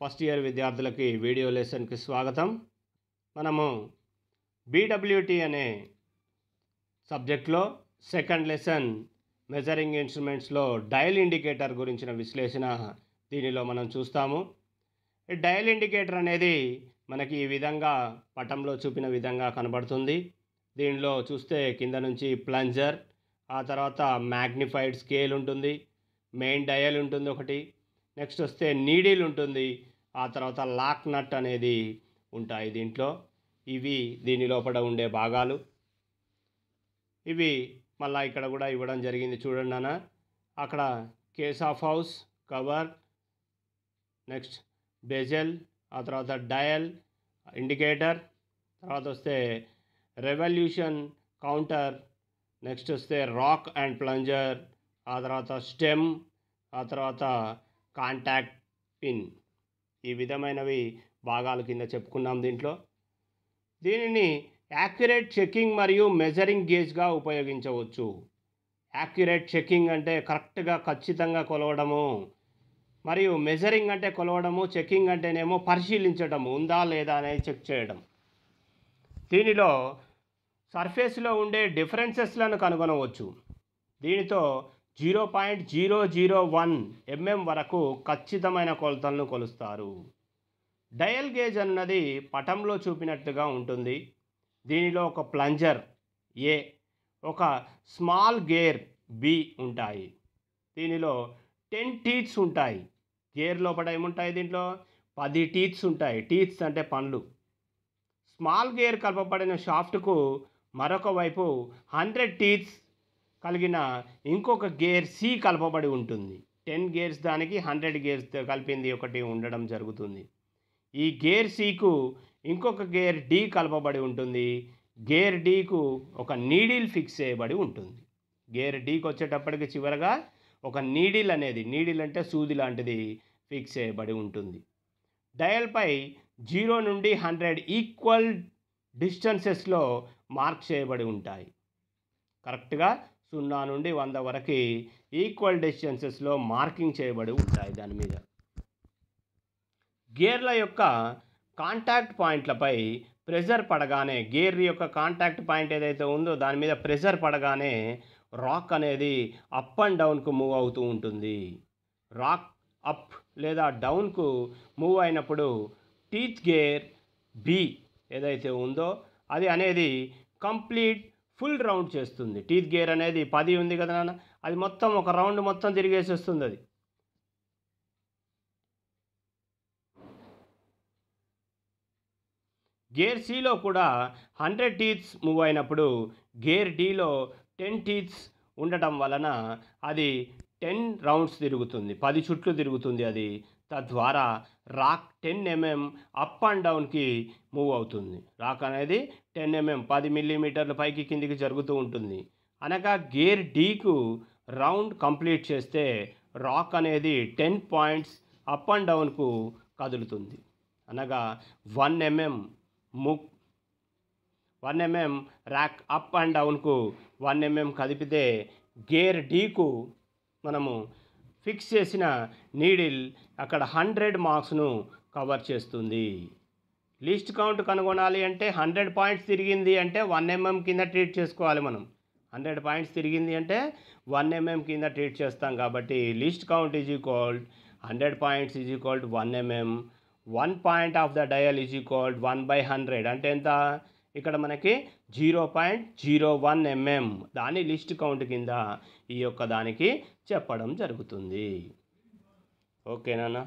first year విద్యార్థులకి video లెసన్కి స్వాగతం మనము బీడబ్ల్యూటీ అనే సబ్జెక్ట్లో సెకండ్ లెసన్ మెజరింగ్ ఇన్స్ట్రుమెంట్స్లో డయల్ ఇండికేటర్ గురించిన విశ్లేషణ దీనిలో మనం చూస్తాము డయల్ ఇండికేటర్ అనేది మనకి ఈ విధంగా పటంలో చూపిన విధంగా కనబడుతుంది దీనిలో చూస్తే కింద నుంచి ప్లంజర్ ఆ తర్వాత మ్యాగ్నిఫైడ్ స్కేల్ ఉంటుంది మెయిన్ డయల్ ఉంటుంది ఒకటి నెక్స్ట్ వస్తే నీడిల్ ఉంటుంది ఆ తర్వాత లాక్ నట్ అనేది ఉంటాయి దీంట్లో ఇవి దీని లోపల ఉండే భాగాలు ఇవి మళ్ళీ ఇక్కడ కూడా ఇవ్వడం జరిగింది చూడండి అన్న అక్కడ case of house cover next bezel ఆ తర్వాత డయల్ ఇండికేటర్ తర్వాత వస్తే రెవల్యూషన్ కౌంటర్ నెక్స్ట్ వస్తే రాక్ అండ్ ప్లంజర్ ఆ తర్వాత స్టెమ్ ఆ తర్వాత కాంటాక్ట్ పిన్ ఈ విధమైనవి భాగాలు కింద చెప్పుకున్నాం దీంట్లో దీనిని యాక్యురేట్ చెకింగ్ మరియు మెజరింగ్ గేజ్గా ఉపయోగించవచ్చు యాక్యురేట్ చెకింగ్ అంటే కరెక్ట్గా ఖచ్చితంగా కొలవడము మరియు మెజరింగ్ అంటే కొలవడము చెకింగ్ అంటేనేమో పరిశీలించడం ఉందా లేదా అనేది చెక్ చేయడం దీనిలో సర్ఫేస్లో ఉండే డిఫరెన్సెస్లను కనుగొనవచ్చు దీనితో zero point zero zero one mm వరకు ఖచ్చితమైన కొలతలను కొలుస్తారు డయల్ గేజ్ అన్నది పటంలో చూపినట్టుగా ఉంటుంది దీనిలో ఒక ప్లంజర్ ఏ ఒక స్మాల్ గేర్ బి ఉంటాయి దీనిలో టెన్ టీత్స్ ఉంటాయి గేర్ లోపల ఏముంటాయి దీంట్లో పది టీత్స్ ఉంటాయి టీత్స్ అంటే పండ్లు స్మాల్ గేర్ కలపబడిన షాఫ్ట్కు మరొక వైపు హండ్రెడ్ టీత్స్ కలిగిన ఇంకొక గేర్ సి కలపబడి ఉంటుంది టెన్ గేర్స్ దానికి హండ్రెడ్ గేర్స్ కలిపింది ఒకటి ఉండడం జరుగుతుంది ఈ గేర్ సికు ఇంకొక గేర్ డి కలపబడి ఉంటుంది గేర్ డీకు ఒక నీడిల్ ఫిక్స్ చేయబడి ఉంటుంది గేర్ డీకి వచ్చేటప్పటికి చివరగా ఒక నీడిల్ అనేది నీడిల్ అంటే సూది లాంటిది ఫిక్స్ చేయబడి ఉంటుంది డయల్పై జీరో నుండి హండ్రెడ్ ఈక్వల్ డిస్టెన్సెస్లో మార్క్ చేయబడి ఉంటాయి కరెక్ట్గా సున్నా నుండి వంద వరకు ఈక్వల్ డిస్టెన్సెస్లో మార్కింగ్ చేయబడి ఉంటాయి దాని మీద గేర్ల యొక్క కాంటాక్ట్ పాయింట్లపై ప్రెజర్ పడగానే గేర్ యొక్క కాంటాక్ట్ పాయింట్ ఏదైతే ఉందో దాని మీద ప్రెజర్ పడగానే రాక్ అనేది అప్ అండ్ డౌన్కు మూవ్ అవుతూ ఉంటుంది రాక్ అప్ లేదా డౌన్కు మూవ్ అయినప్పుడు టీత్ గేర్ బి ఏదైతే ఉందో అది అనేది కంప్లీట్ ఫుల్ రౌండ్ చేస్తుంది టీత్ గేర్ అనేది పది ఉంది కదా నాన్న అది మొత్తం ఒక రౌండ్ మొత్తం తిరిగేసేస్తుంది అది గేర్ సిలో కూడా హండ్రెడ్ టీత్స్ మూవ్ అయినప్పుడు గేర్ డీలో టెన్ టీత్స్ ఉండటం వలన అది టెన్ రౌండ్స్ తిరుగుతుంది పది చుట్లు తిరుగుతుంది అది తద్వారా rack ten mm up and డౌన్కి మూవ్ అవుతుంది రాక్ అనేది టెన్ ఎంఎం పది మిల్లీమీటర్ల పైకి కిందికి జరుగుతూ ఉంటుంది అనగా గేర్ డీకు రౌండ్ కంప్లీట్ చేస్తే రాక్ అనేది టెన్ పాయింట్స్ అప్ అండ్ డౌన్కు కదులుతుంది అనగా వన్ ఎంఎం ముక్ one mm rack up and డౌన్కు వన్ ఎంఎం కదిపితే గేర్ డీకు మనము ఫిక్స్ చేసిన నీడిల్ అక్కడ హండ్రెడ్ మార్క్స్ను కవర్ చేస్తుంది లిస్ట్ కౌంట్ కనుగొనాలి అంటే హండ్రెడ్ పాయింట్స్ తిరిగింది అంటే వన్ ఎంఎం mm కింద ట్రీట్ చేసుకోవాలి మనం హండ్రెడ్ పాయింట్స్ తిరిగింది అంటే వన్ ఎంఎం mm కింద ట్రీట్ చేస్తాం కాబట్టి least count is equalled hundred points is equalled one mm one point of the dial is equalled one by hundred అంటే ఎంత ఇక్కడ మనకి zero point zero one mm దాని లిస్ట్ కౌంట్ కింద ఈ యొక్క దానికి చెప్పడం జరుగుతుంది ఓకేనా